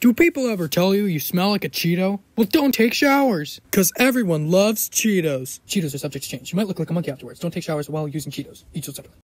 Do people ever tell you you smell like a Cheeto? Well, don't take showers, because everyone loves Cheetos. Cheetos are subject to change. You might look like a monkey afterwards. Don't take showers while using Cheetos. Eat those separately.